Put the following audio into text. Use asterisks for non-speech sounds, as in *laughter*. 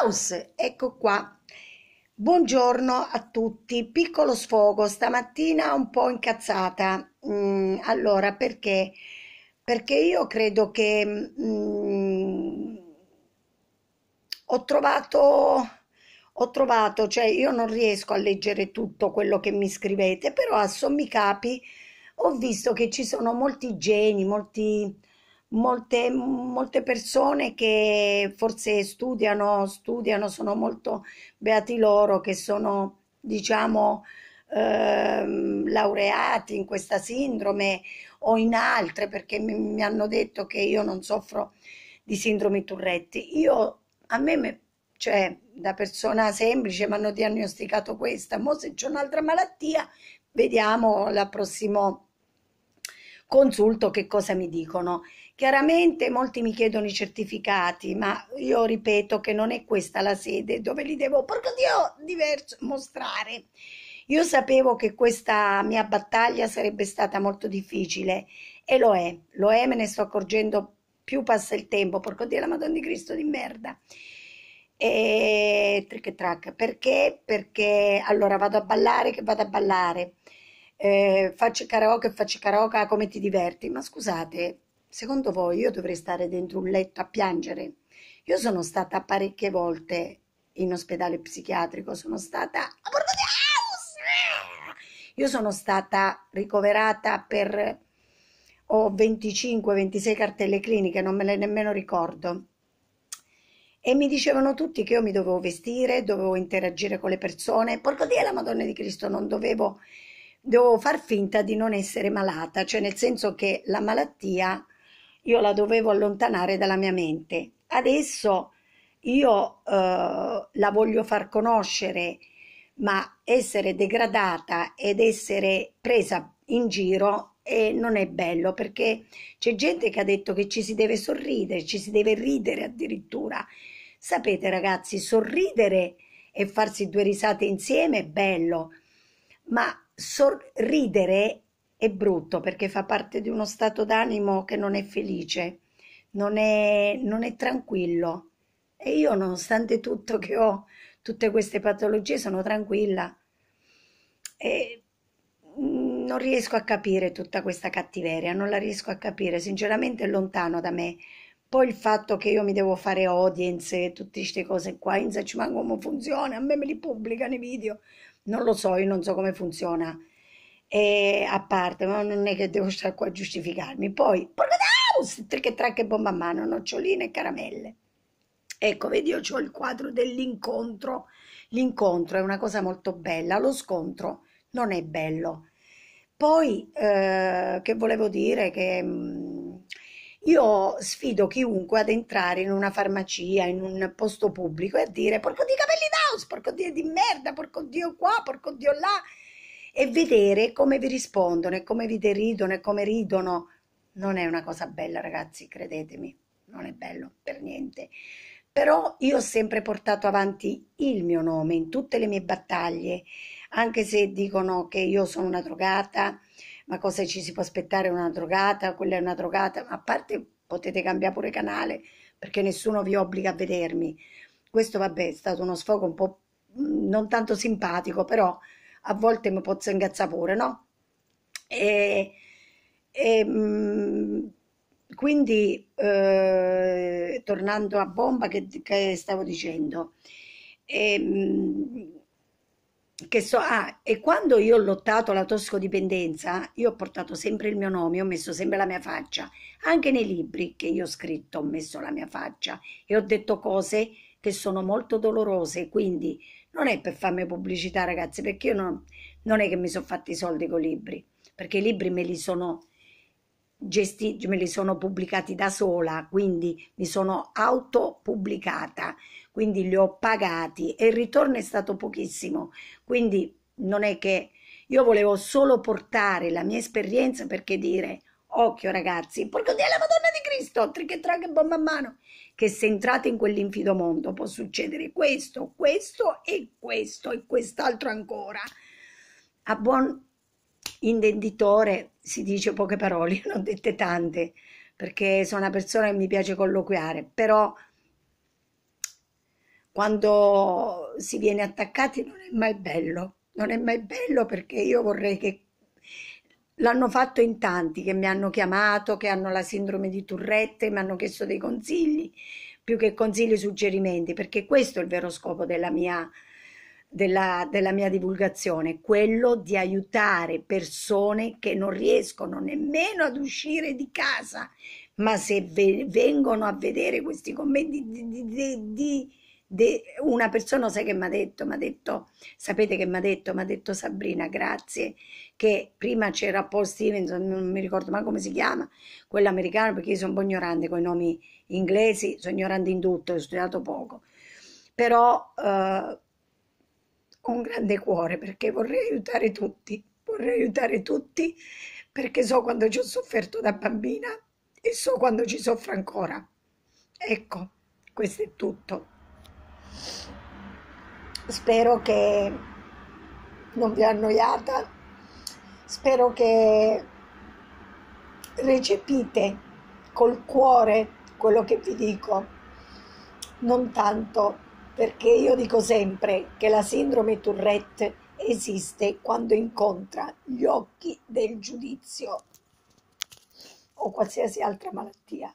House, ecco qua. Buongiorno a tutti, piccolo sfogo, stamattina un po' incazzata. Mm, allora, perché? Perché io credo che mm, ho trovato, ho trovato, cioè io non riesco a leggere tutto quello che mi scrivete, però a sommi capi ho visto che ci sono molti geni, molti molte, molte persone che forse studiano, studiano, sono molto beati loro, che sono, diciamo, ehm, laureati in questa sindrome o in altre, perché mi, mi hanno detto che io non soffro di sindromi Turretti. Io, a me, me cioè, da persona semplice, mi hanno diagnosticato questa, mo se c'è un'altra malattia, vediamo al prossimo consulto che cosa mi dicono. Chiaramente molti mi chiedono i certificati, ma io ripeto che non è questa la sede dove li devo, porco Dio, diverso, mostrare. Io sapevo che questa mia battaglia sarebbe stata molto difficile e lo è, lo è, me ne sto accorgendo più passa il tempo, porco Dio, la Madonna di Cristo di merda. E trick e track, perché? Perché allora vado a ballare, che vado a ballare. Eh, faccio karaoke, faccio karaoke, ah, come ti diverti? Ma scusate, Secondo voi io dovrei stare dentro un letto a piangere? Io sono stata parecchie volte in ospedale psichiatrico, sono stata a Borgo Io sono stata ricoverata per ho 25-26 cartelle cliniche, non me le nemmeno ricordo. E mi dicevano tutti che io mi dovevo vestire, dovevo interagire con le persone. Porco Dio, la Madonna di Cristo, non dovevo, dovevo far finta di non essere malata, cioè nel senso che la malattia io la dovevo allontanare dalla mia mente. Adesso io eh, la voglio far conoscere, ma essere degradata ed essere presa in giro eh, non è bello perché c'è gente che ha detto che ci si deve sorridere, ci si deve ridere addirittura. Sapete ragazzi, sorridere e farsi due risate insieme è bello, ma sorridere è brutto perché fa parte di uno stato d'animo che non è felice, non è, non è tranquillo. E io, nonostante tutto che ho tutte queste patologie, sono tranquilla. E mm, non riesco a capire tutta questa cattiveria, non la riesco a capire, sinceramente è lontano da me. Poi il fatto che io mi devo fare audience e tutte queste cose qua, in ma come funziona, a me me li pubblicano i video, non lo so, io non so come funziona e a parte, ma non è che devo stare qua a giustificarmi. Poi, porcadaus, tricche tracche bomba a mano, noccioline e caramelle. Ecco, vedi, io ho il quadro dell'incontro. L'incontro è una cosa molto bella, lo scontro non è bello. Poi, eh, che volevo dire? Che mh, mm, io sfido chiunque ad entrare in una farmacia, in un posto pubblico e a dire, porco di capelli d'aus, porco di, di merda, porco Dio qua, porco Dio là e vedere come vi rispondono e come vi deridono e come ridono non è una cosa bella, ragazzi, credetemi, non è bello per niente. Però io ho sempre portato avanti il mio nome in tutte le mie battaglie, anche se dicono che io sono una drogata, ma cosa ci si può aspettare una drogata, quella è una drogata, ma a parte potete cambiare pure canale perché nessuno vi obbliga a vedermi. Questo vabbè è stato uno sfogo un po' non tanto simpatico, però a volte mi posso incazzare pure, no? E, e mm, quindi, eh, tornando a bomba che, che stavo dicendo, e, mm, che so, ah, e quando io ho lottato la toscodipendenza, io ho portato sempre il mio nome, ho messo sempre la mia faccia, anche nei libri che io ho scritto ho messo la mia faccia e ho detto cose che sono molto dolorose, quindi non è per farmi pubblicità ragazzi, perché io non, non è che mi sono fatti i soldi con i libri, perché i libri me li sono gestiti, me li sono pubblicati da sola, quindi mi sono autopubblicata, quindi li ho pagati e il ritorno è stato pochissimo, quindi non è che io volevo solo portare la mia esperienza perché dire Occhio ragazzi, porco Dio, la Madonna di Cristo, triche e bomba a mano, che se entrate in quell'infido mondo può succedere questo, questo e questo e quest'altro ancora. A buon intenditore si dice poche parole, *laughs* non dette tante, perché sono una persona che mi piace colloquiare, però quando si viene attaccati non è mai bello, non è mai bello perché io vorrei che L'hanno fatto in tanti che mi hanno chiamato, che hanno la sindrome di Turrette, mi hanno chiesto dei consigli, più che consigli, suggerimenti, perché questo è il vero scopo della mia, della, della mia divulgazione, quello di aiutare persone che non riescono nemmeno ad uscire di casa, ma se vengono a vedere questi commenti di, di, di, di De, una persona sai che mi ha detto, mi ha detto, sapete che mi ha detto, mi ha detto Sabrina, grazie, che prima c'era Paul Stevenson, non mi ricordo mai come si chiama, quello americano, perché io sono un po' ignorante con i nomi inglesi, sono ignorante in tutto, ho studiato poco, però eh, ho un grande cuore perché vorrei aiutare tutti, vorrei aiutare tutti perché so quando ci ho sofferto da bambina e so quando ci soffro ancora. Ecco, questo è tutto. Spero che non vi annoiata, spero che recepite col cuore quello che vi dico, non tanto perché io dico sempre che la sindrome Tourette esiste quando incontra gli occhi del giudizio o qualsiasi altra malattia.